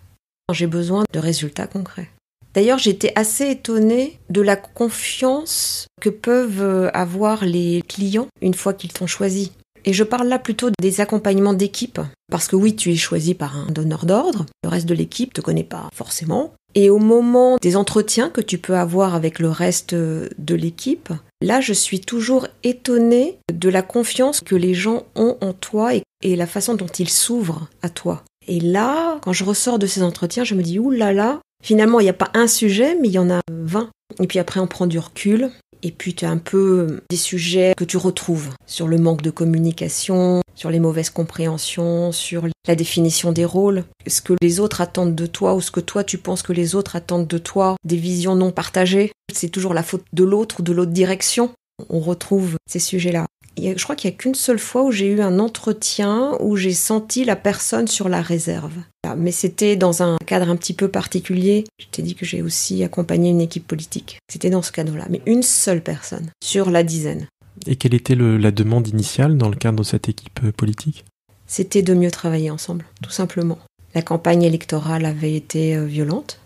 [SPEAKER 1] J'ai besoin de résultats concrets. D'ailleurs, j'étais assez étonnée de la confiance que peuvent avoir les clients une fois qu'ils t'ont choisi. Et je parle là plutôt des accompagnements d'équipe. Parce que oui, tu es choisi par un donneur d'ordre, le reste de l'équipe ne te connaît pas forcément. Et au moment des entretiens que tu peux avoir avec le reste euh, de l'équipe, là, je suis toujours étonnée de la confiance que les gens ont en toi et, la façon dont ils s'ouvrent à toi. Et là, quand je ressors de ces entretiens, je me dis, ouh là là, finalement, il n'y a pas un sujet, mais il y en a 20. Et puis après, on prend du recul, et puis tu as un peu des sujets que tu retrouves sur le manque de communication, sur les mauvaises compréhensions, sur la définition des rôles, ce que les autres attendent de toi ou ce que toi tu penses que les autres attendent de toi, des visions non partagées. C'est toujours la faute de l'autre ou de l'autre direction. On retrouve ces sujets-là je crois qu'il n'y a qu'une seule fois où j'ai eu un entretien où j'ai senti la personne sur la réserve. Ah, mais c'était dans un cadre un petit peu particulier. Je t'ai dit que j'ai aussi accompagné une équipe politique. C'était dans ce cadre-là. Mais une seule personne sur la dizaine.
[SPEAKER 2] Et quelle était la demande initiale dans le cadre de cette équipe euh, politique
[SPEAKER 1] C'était de mieux travailler ensemble, tout simplement. La campagne électorale avait été euh, violente.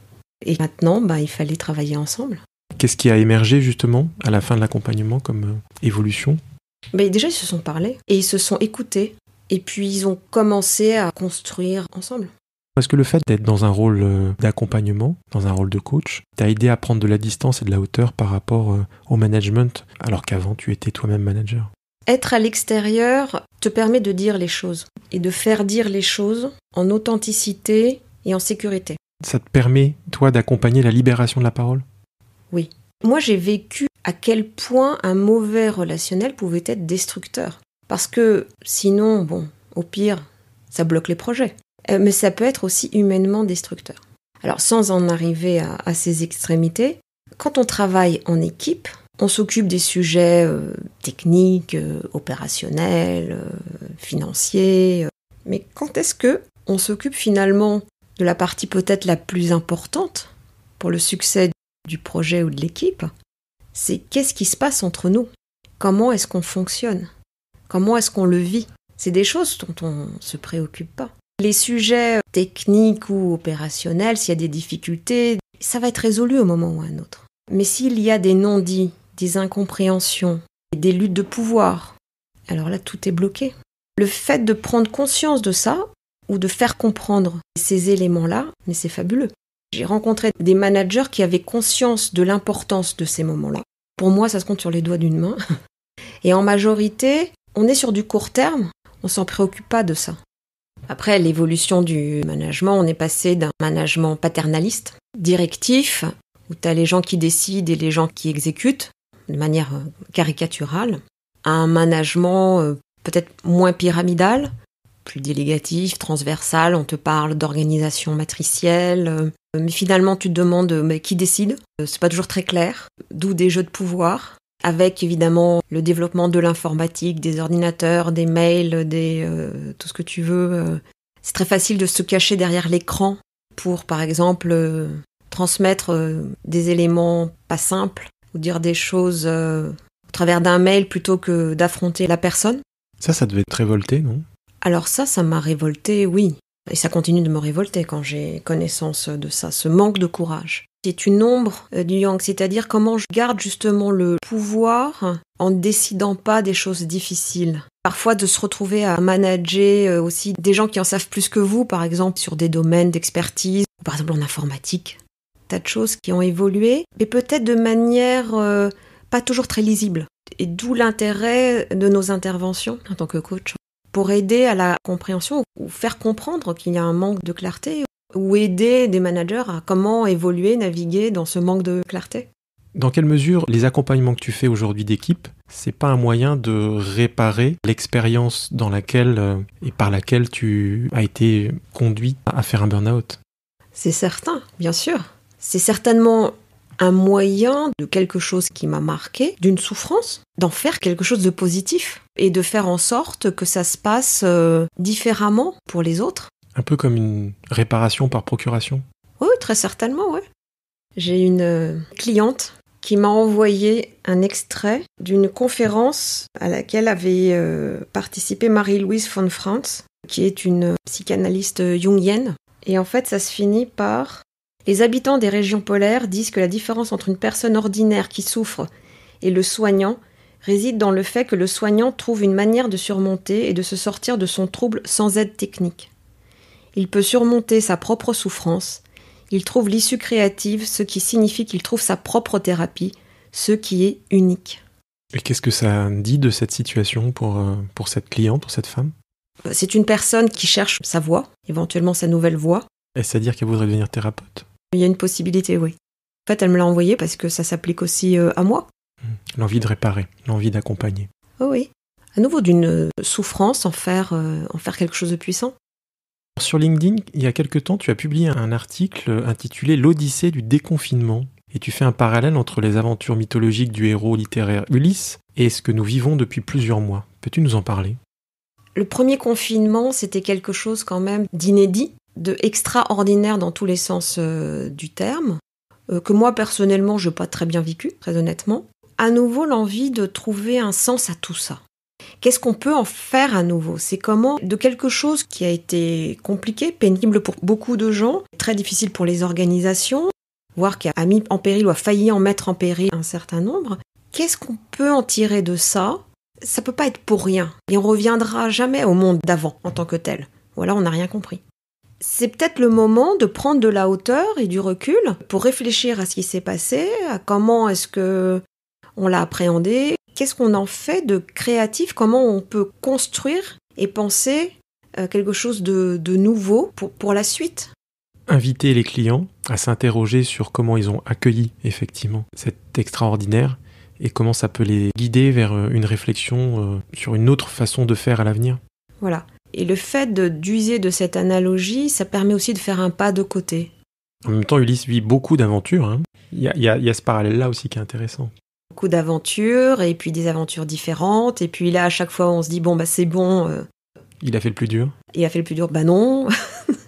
[SPEAKER 1] Et maintenant, bah, il fallait travailler ensemble.
[SPEAKER 2] Qu'est-ce qui a émergé justement à la fin de l'accompagnement comme euh, évolution
[SPEAKER 1] bah, déjà, ils se sont parlé et ils se sont écoutés. Et puis, ils ont commencé à construire ensemble.
[SPEAKER 2] Parce que le fait d'être dans un rôle euh, d'accompagnement, dans un rôle de coach, t'a aidé à prendre de la distance et de la hauteur par rapport euh, au management, alors qu'avant, tu étais toi-même manager.
[SPEAKER 1] Être à l'extérieur te permet de dire les choses et de faire dire les choses en authenticité et en sécurité.
[SPEAKER 2] Ça te permet, toi, d'accompagner la libération de la parole
[SPEAKER 1] Oui. Moi, j'ai vécu à quel point un mauvais relationnel pouvait être destructeur. Parce que sinon, bon, au pire, ça bloque les projets. Euh, mais ça peut être aussi humainement destructeur. Alors sans en arriver à, ces extrémités, quand on travaille en équipe, on s'occupe des sujets euh, techniques, euh, opérationnels, financiers. Mais quand est-ce que on s'occupe finalement de la partie peut-être la plus importante pour le succès du projet ou de l'équipe, c'est qu'est-ce qui se passe entre nous Comment est-ce qu'on fonctionne Comment est-ce qu'on le vit C'est des choses dont on ne se préoccupe pas. Les sujets techniques ou opérationnels, s'il y a des difficultés, ça va être résolu au moment ou à un autre. Mais s'il y a des non-dits, des incompréhensions, des luttes de pouvoir, alors là, tout est bloqué. Le fait de prendre conscience de ça, ou de faire comprendre ces éléments-là, mais c'est fabuleux. J'ai rencontré des managers qui avaient conscience de l'importance de ces moments-là. Pour moi, ça se compte sur les doigts d'une main. Et en majorité, on est sur du court terme, on s'en préoccupe pas de ça. Après l'évolution du management, on est passé d'un management paternaliste, directif, où tu as les gens qui décident et les gens qui exécutent, de manière euh, caricaturale, à un management euh, peut-être moins pyramidal, plus délégatif, transversal, on te parle d'organisation matricielle, euh, euh, mais finalement, tu te demandes euh, mais qui décide euh, C'est pas toujours très clair. D'où des jeux de pouvoir, avec évidemment le développement de l'informatique, des ordinateurs, des mails, des tout ce que tu veux. C'est très facile de se cacher derrière l'écran pour, par exemple, transmettre des éléments pas simples ou dire des choses au travers d'un mail plutôt que d'affronter la personne.
[SPEAKER 2] Ça, ça devait te révolter, non
[SPEAKER 1] Alors ça, ça m'a révolté, oui. Et ça continue de me révolter quand j'ai connaissance de ça, ce manque de courage. C'est une ombre euh, du yang, c'est-à-dire comment je garde justement le pouvoir en ne décidant pas des choses difficiles. Parfois de se retrouver à manager euh, aussi des gens qui en savent plus que vous, par exemple sur des domaines d'expertise, par exemple en informatique. Tas de choses qui ont évolué, mais peut-être de manière euh, pas toujours très lisible. Et d'où l'intérêt de nos interventions en tant que coach pour aider à la compréhension ou faire comprendre qu'il y a un manque de clarté ou aider des managers à comment évoluer, naviguer dans ce manque de clarté
[SPEAKER 2] Dans quelle mesure les accompagnements que tu fais aujourd'hui d'équipe, c'est pas un moyen de réparer l'expérience dans laquelle euh, et par laquelle tu as été conduit à faire un burn-out
[SPEAKER 1] C'est certain, bien sûr. C'est certainement un moyen de quelque chose qui m'a marqué, d'une souffrance, d'en faire quelque chose de positif et de faire en sorte que ça se passe euh, différemment pour les autres.
[SPEAKER 2] Un peu comme une réparation par procuration.
[SPEAKER 1] Oui, très certainement, oui. J'ai une euh, cliente qui m'a envoyé un extrait d'une conférence à laquelle avait euh, participé Marie-Louise von Franz, qui est une psychanalyste jungienne. Et en fait, ça se finit par les habitants des régions polaires disent que la différence entre une personne ordinaire qui souffre et le soignant réside dans le fait que le soignant trouve une manière de surmonter et de se sortir de son trouble sans aide technique. Il peut surmonter sa propre souffrance, il trouve l'issue créative, ce qui signifie qu'il trouve sa propre thérapie, ce qui est unique.
[SPEAKER 2] Et qu'est-ce que ça dit de cette situation pour, euh, pour cette cliente, pour cette femme
[SPEAKER 1] C'est une personne qui cherche sa voix, éventuellement sa nouvelle voix.
[SPEAKER 2] Est-ce à dire qu'elle voudrait devenir thérapeute
[SPEAKER 1] il y a une possibilité, oui. En fait, elle me l'a envoyé parce que ça s'applique aussi euh, à moi.
[SPEAKER 2] Hmm. L'envie de réparer, l'envie d'accompagner.
[SPEAKER 1] Oh oui. À nouveau, d'une euh, souffrance, en faire, en faire quelque chose de puissant.
[SPEAKER 2] Sur LinkedIn, il y a quelque temps, tu as publié un article intitulé L'Odyssée du déconfinement. Et tu fais un parallèle entre les aventures mythologiques du héros littéraire Ulysse et ce que nous vivons depuis plusieurs mois. Peux-tu nous en parler
[SPEAKER 1] Le premier confinement, c'était quelque chose quand même d'inédit de extraordinaire dans tous les sens euh, du terme, euh, que moi personnellement je n'ai pas très bien vécu, très honnêtement. À nouveau l'envie de trouver un sens à tout ça. Qu'est-ce qu'on peut en faire à nouveau C'est comment, de quelque chose qui a été compliqué, pénible pour beaucoup de gens, très difficile pour les organisations, voire qui a mis en péril ou a failli en mettre en péril un certain nombre, qu'est-ce qu'on peut en tirer de ça Ça peut pas être pour rien. Et on reviendra jamais au monde d'avant en tant que tel. Voilà, on n'a rien compris c'est peut-être le moment de prendre de la hauteur et du recul pour réfléchir à ce qui s'est passé, à comment est-ce que on l'a appréhendé, qu'est-ce qu'on en fait de créatif, comment on peut construire et penser euh, quelque chose de, nouveau pour, pour la suite.
[SPEAKER 2] Inviter les clients à s'interroger sur comment ils ont accueilli effectivement cet extraordinaire et comment ça peut les guider vers euh, une réflexion euh, sur une autre façon de faire à l'avenir.
[SPEAKER 1] Voilà. Et le fait d'user de, cette analogie, ça permet aussi de faire un pas de côté.
[SPEAKER 2] En même temps, Ulysse vit beaucoup d'aventures. Hein. Il y, a, ce parallèle-là aussi qui est intéressant
[SPEAKER 1] beaucoup d'aventures et puis des aventures différentes et puis là à chaque fois on se dit bon bah c'est bon euh.
[SPEAKER 2] il a fait le plus dur
[SPEAKER 1] il a fait le plus dur bah non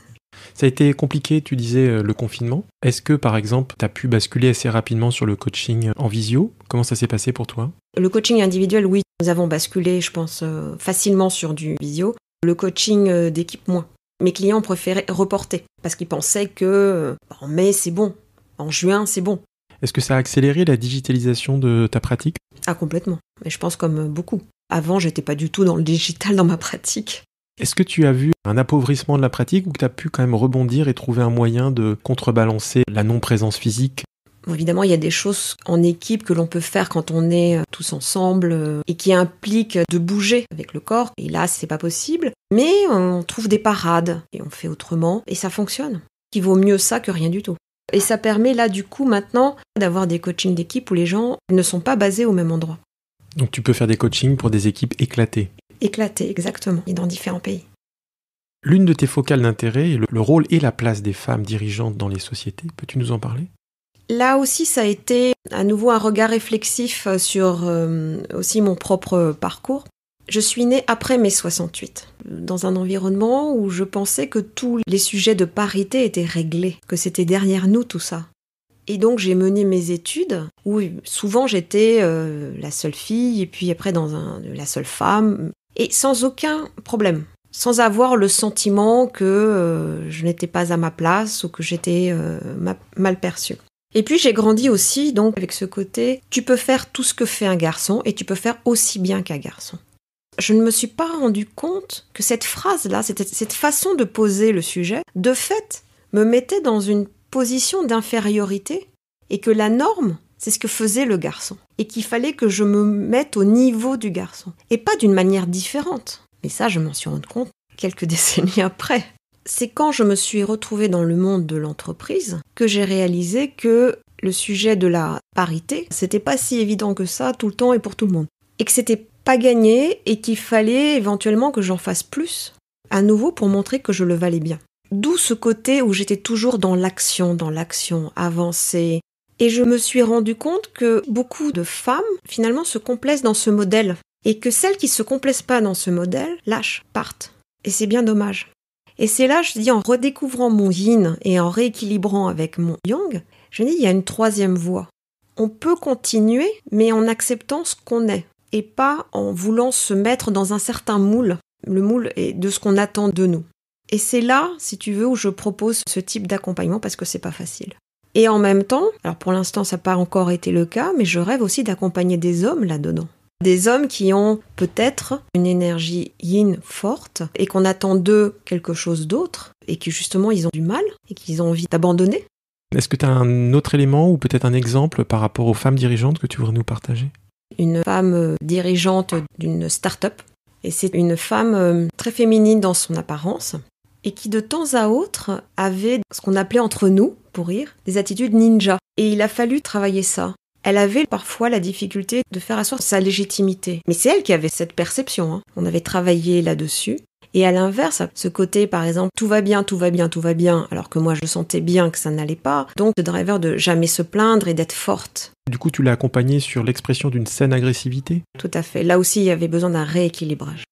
[SPEAKER 2] ça a été compliqué tu disais euh, le confinement est-ce que par exemple tu as pu basculer assez rapidement sur le coaching euh, en visio comment ça s'est passé pour toi
[SPEAKER 1] le coaching individuel oui nous avons basculé je pense facilement sur du visio le coaching euh, d'équipe moins. Mes clients préféraient reporter parce qu'ils pensaient que euh, en mai c'est bon, en juin c'est bon.
[SPEAKER 2] Est-ce que ça a accéléré la digitalisation de ta pratique
[SPEAKER 1] Ah complètement, mais je pense comme euh, beaucoup. Avant j'étais pas du tout dans le digital dans ma pratique.
[SPEAKER 2] Est-ce que tu as vu un appauvrissement de la pratique ou que tu as pu quand même rebondir et trouver un moyen de contrebalancer la non-présence physique
[SPEAKER 1] Évidemment, il y a des choses en équipe que l'on peut faire quand on est euh, tous ensemble euh, et qui impliquent de bouger avec le corps. Et là, c'est pas possible. Mais on trouve des parades et on fait autrement et ça fonctionne. Qui vaut mieux ça que rien du tout. Et ça permet là, du coup, maintenant, d'avoir des coachings d'équipe où les gens ne sont pas basés au même endroit.
[SPEAKER 2] Donc tu peux faire des coachings pour des équipes éclatées.
[SPEAKER 1] Éclatées, exactement, et dans différents pays.
[SPEAKER 2] L'une de tes focales d'intérêt est le rôle et la place des femmes dirigeantes dans les sociétés. Peux-tu nous en parler
[SPEAKER 1] Là aussi, ça a été à nouveau un regard réflexif euh, sur euh, aussi mon propre parcours. Je suis née après mes 68, dans un environnement où je pensais que tous les sujets de parité étaient réglés, que c'était derrière nous tout ça. Et donc j'ai mené mes études, où euh, souvent j'étais la seule fille, et puis après dans un, la seule femme, et sans aucun problème, sans avoir le sentiment que je n'étais pas à ma place ou que j'étais mal perçue. Et puis j'ai grandi aussi donc avec ce côté, tu peux faire tout ce que fait un garçon et tu peux faire aussi bien qu'un garçon. Je ne me suis pas rendu compte que cette phrase-là, cette, façon de poser le sujet, de fait, me mettait dans une position d'infériorité et que la norme, c'est ce que faisait le garçon et qu'il fallait que je me mette au niveau du garçon et pas d'une manière différente. Mais ça, je m'en suis rendu compte quelques décennies après c'est quand je me suis retrouvée dans le monde de l'entreprise que j'ai réalisé que le sujet de la parité, c'était pas si évident que ça tout le temps et pour tout le monde. Et que c'était pas gagné et qu'il fallait éventuellement que j'en fasse plus, à nouveau pour montrer que je le valais bien. D'où ce côté où j'étais toujours dans l'action, dans l'action, avancée. Et je me suis rendu compte que beaucoup de femmes, finalement, se complaisent dans ce modèle. Et que celles qui se complaisent pas dans ce modèle lâchent, partent. Et c'est bien dommage. Et c'est là, je dis, en redécouvrant mon yin et en rééquilibrant avec mon yang, je dis, il y a une troisième voie. On peut continuer, mais en acceptant ce qu'on est, et pas en voulant se mettre dans un certain moule, le moule est de ce qu'on attend de nous. Et c'est là, si tu veux, où je propose ce type d'accompagnement parce que c'est pas facile. Et en même temps, alors pour l'instant ça n'a pas encore été le cas, mais je rêve aussi d'accompagner des hommes là-dedans. Des hommes qui ont peut-être une énergie yin forte et qu'on attend d'eux quelque chose d'autre et qui justement ils ont du mal et qu'ils ont envie d'abandonner.
[SPEAKER 2] Est-ce que tu as un autre élément ou peut-être un exemple par rapport aux femmes dirigeantes que tu voudrais nous partager
[SPEAKER 1] Une femme euh, dirigeante d'une start-up et c'est une femme euh, très féminine dans son apparence et qui de temps à autre avait ce qu'on appelait entre nous, pour rire, des attitudes ninja. Et il a fallu travailler ça elle avait parfois la difficulté de faire asseoir sa légitimité. Mais c'est elle qui avait cette perception. Hein. On avait travaillé là-dessus. Et à l'inverse, ce côté, par exemple, tout va bien, tout va bien, tout va bien, alors que moi je sentais bien que ça n'allait pas. Donc, le driver de jamais se plaindre et d'être forte.
[SPEAKER 2] Du coup, tu l'as accompagné sur l'expression d'une saine agressivité
[SPEAKER 1] Tout à fait. Là aussi, il y avait besoin d'un rééquilibrage.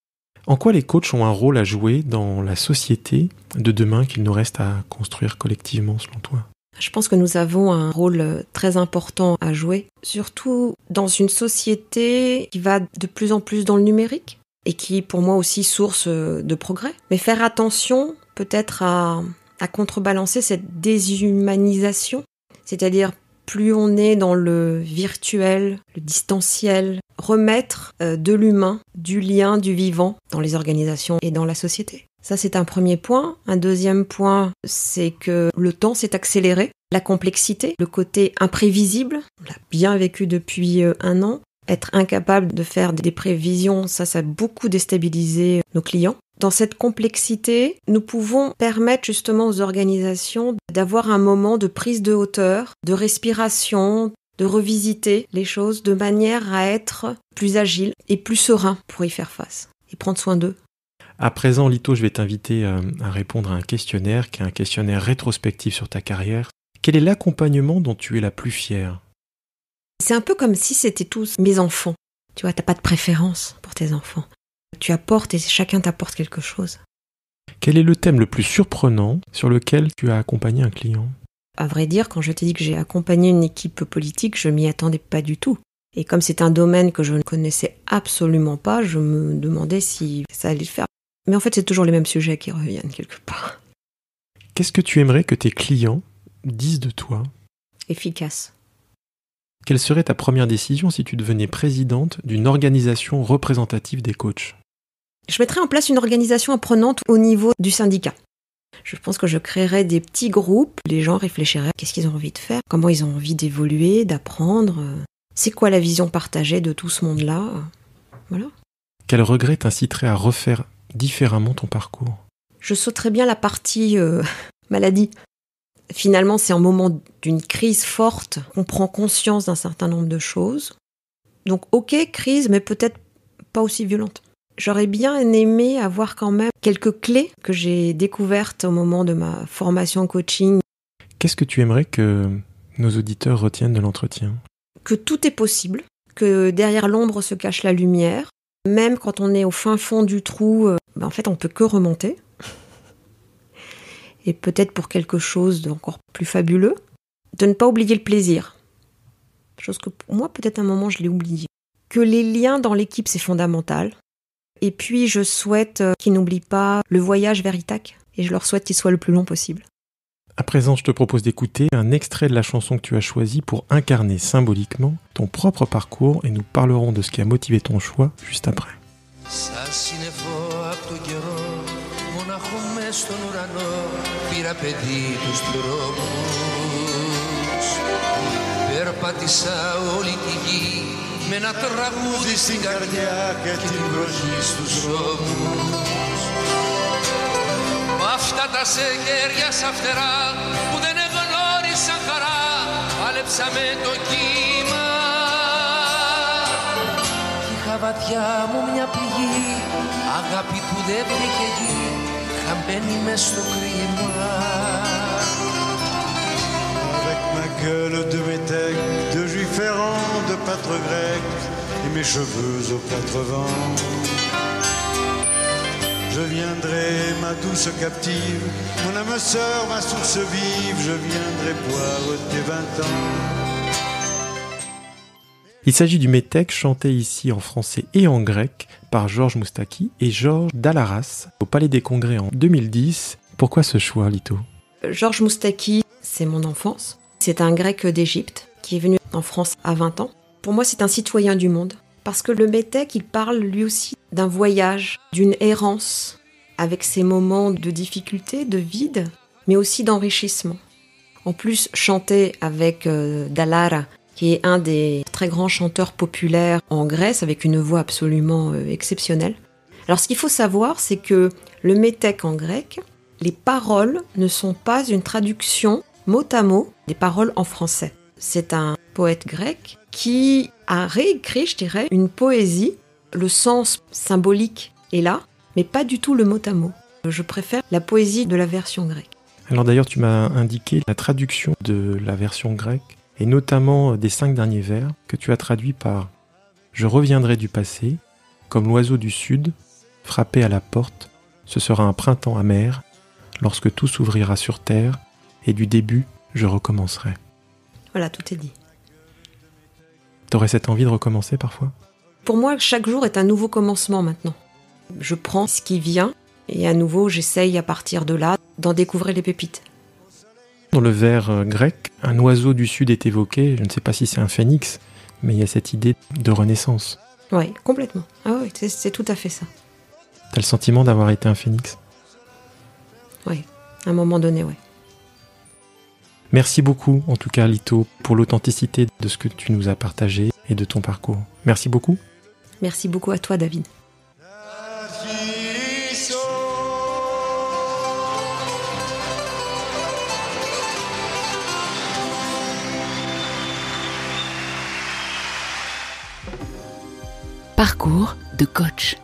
[SPEAKER 2] En quoi les coachs ont un rôle à jouer dans la société de demain qu'il nous reste à construire collectivement, selon toi
[SPEAKER 1] je pense que nous avons un rôle euh, très important à jouer, surtout dans une société qui va de plus en plus dans le numérique et qui pour moi aussi source euh, de progrès. Mais faire attention peut-être à, à contrebalancer cette déshumanisation, c'est-à-dire plus on est dans le virtuel, le distanciel, remettre euh, de l'humain, du lien, du vivant dans les organisations et dans la société. Ça, c'est un premier point. Un deuxième point, c'est que le temps s'est accéléré. La complexité, le côté imprévisible, on l'a bien vécu depuis euh, un an. Être incapable de faire des prévisions, ça, ça a beaucoup déstabilisé nos clients. Dans cette complexité, nous pouvons permettre justement aux organisations d'avoir un moment de prise de hauteur, de respiration, de revisiter les choses de manière à être plus agile et plus serein pour y faire face et prendre soin d'eux.
[SPEAKER 2] À présent, Lito, je vais t'inviter euh, à répondre à un questionnaire qui est un questionnaire rétrospectif sur ta carrière. Quel est l'accompagnement dont tu es la plus fière
[SPEAKER 1] C'est un peu comme si c'était tous mes enfants. Tu vois, tu n'as pas de préférence pour tes enfants. Tu apportes et chacun t'apporte quelque chose.
[SPEAKER 2] Quel est le thème le plus surprenant sur lequel tu as accompagné un client
[SPEAKER 1] À vrai dire, quand je t'ai dit que j'ai accompagné une équipe politique, je m'y attendais pas du tout. Et comme c'est un domaine que je ne connaissais absolument pas, je me demandais si ça allait le faire. Mais en fait, c'est toujours les mêmes sujets qui reviennent quelque part.
[SPEAKER 2] Qu'est-ce que tu aimerais que tes clients disent de toi
[SPEAKER 1] Efficace.
[SPEAKER 2] Quelle serait ta première décision si tu devenais présidente d'une organisation représentative des coachs
[SPEAKER 1] Je mettrais en place une organisation apprenante au niveau du syndicat. Je pense que je créerais des petits groupes, les gens réfléchiraient à ce qu'ils ont envie de faire, comment ils ont envie d'évoluer, d'apprendre, c'est quoi la vision partagée de tout ce monde-là Voilà.
[SPEAKER 2] Quel regret t'inciterait à refaire différemment ton parcours
[SPEAKER 1] Je sauterais bien la partie euh, maladie. Finalement, c'est un moment d'une crise forte qu'on prend conscience d'un certain nombre de choses. Donc, ok, crise, mais peut-être pas aussi violente. J'aurais bien aimé avoir quand même quelques clés que j'ai découvertes au moment de ma formation coaching.
[SPEAKER 2] Qu'est-ce que tu aimerais que nos auditeurs retiennent de l'entretien
[SPEAKER 1] Que tout est possible, que derrière l'ombre se cache la lumière, même quand on est au fin fond du trou, euh, ben, en fait, on peut que remonter. Et peut-être pour quelque chose d'encore plus fabuleux, de ne pas oublier le plaisir. Chose que pour moi, peut-être à un moment, je l'ai oublié. Que les liens dans l'équipe, c'est fondamental. Et puis, je souhaite euh, qu'ils n'oublient pas le voyage vers Itac. Et je leur souhaite qu'il soit le plus long possible.
[SPEAKER 2] À présent, je te propose d'écouter un extrait de la chanson que tu as choisie pour incarner symboliquement ton propre parcours et nous parlerons de ce qui a motivé ton choix
[SPEAKER 3] juste après. τα σε χέρια σαν φτερά που δεν εγνώρισαν χαρά πάλεψα με το κύμα είχα βαθιά μου μια πηγή αγάπη που δεν βρήκε γη χαμπαίνει μες στο κρίμα Avec ma gueule de métèque, de juif errant, de pâtre grec, et mes cheveux au quatre vents. je viendrai, ma douce captive, mon âme sœur, ma source vive, je viendrai boire tes vingt ans.
[SPEAKER 2] Il s'agit du Métèque chanté ici en français et en grec par Georges Moustaki et Georges Dalaras au Palais des Congrès en 2010. Pourquoi ce choix, Lito
[SPEAKER 1] Georges Moustaki, c'est mon enfance. C'est un grec d'Égypte qui est venu en France à 20 ans. Pour moi, c'est un citoyen du monde parce que le métèque, il parle lui aussi d'un voyage, d'une errance, avec ses moments de difficulté, de vide, mais aussi d'enrichissement. En plus, chanter avec Dallara, euh, Dalara, qui est un des très grands chanteurs populaires en Grèce, avec une voix absolument euh, exceptionnelle. Alors ce qu'il faut savoir, c'est que le métèque en grec, les paroles ne sont pas une traduction mot à mot des paroles en français. C'est un poète grec qui a réécrit, je dirais, une poésie. Le sens symbolique est là, mais pas du tout le mot à mot. Je préfère la poésie de la version grecque.
[SPEAKER 2] Alors d'ailleurs, tu m'as indiqué la traduction de la version grecque, et notamment euh, des cinq derniers vers, que tu as traduits par Je reviendrai du passé, comme l'oiseau du sud, frappé à la porte, ce sera un printemps amer, lorsque tout s'ouvrira sur terre, et du début, je recommencerai. Voilà, tout est dit. T'aurais cette envie de recommencer parfois
[SPEAKER 1] Pour moi, chaque jour est un nouveau commencement maintenant. Je prends ce qui vient et à nouveau, j'essaye à partir de là d'en découvrir les pépites.
[SPEAKER 2] Dans le vers euh, grec, un oiseau du sud est évoqué. Je ne sais pas si c'est un phénix, mais il y a cette idée de renaissance.
[SPEAKER 1] Oui, complètement. Ah oui, c'est tout à fait ça.
[SPEAKER 2] T'as le sentiment d'avoir été un phénix
[SPEAKER 1] Oui, à un moment donné, oui.
[SPEAKER 2] Merci beaucoup, en tout cas, Lito, pour l'authenticité de ce que tu nous as partagé et de ton parcours. Merci beaucoup.
[SPEAKER 1] Merci beaucoup à toi, David. Parcours
[SPEAKER 2] de coach.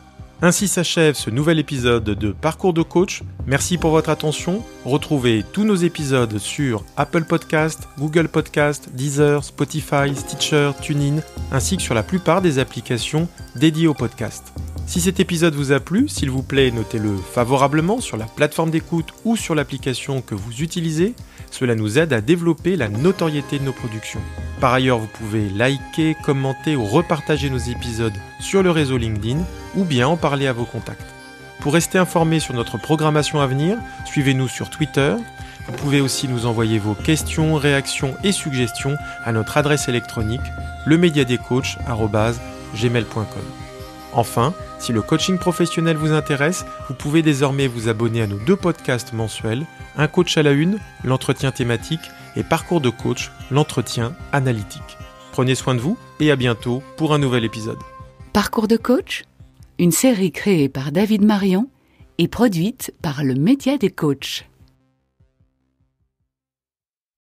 [SPEAKER 2] Ainsi s'achève ce nouvel épisode de Parcours de coach. Merci pour votre attention. Retrouvez tous nos épisodes sur Apple Podcast, Google Podcast, Deezer, Spotify, Stitcher, TuneIn, ainsi que sur la plupart des applications dédiées au podcast. Si cet épisode vous a plu, s'il vous plaît, notez-le favorablement sur la plateforme d'écoute ou sur l'application que vous utilisez. Cela nous aide à développer la notoriété de nos productions. Par ailleurs, vous pouvez liker, commenter ou repartager nos épisodes sur le réseau LinkedIn ou bien en parler à vos contacts. Pour rester informé sur notre programmation à venir, suivez-nous sur Twitter. Vous pouvez aussi nous envoyer vos questions, réactions et suggestions à notre adresse électronique lemediadecoach.gmail.com. Enfin, si le coaching professionnel vous intéresse, vous pouvez désormais vous abonner à nos deux podcasts mensuels, Un coach à la une, l'entretien thématique, et Parcours de coach, l'entretien analytique. Prenez soin de vous et à bientôt pour un nouvel épisode.
[SPEAKER 1] Parcours de
[SPEAKER 3] coach, une série créée par David Marion et produite par le Média des coachs.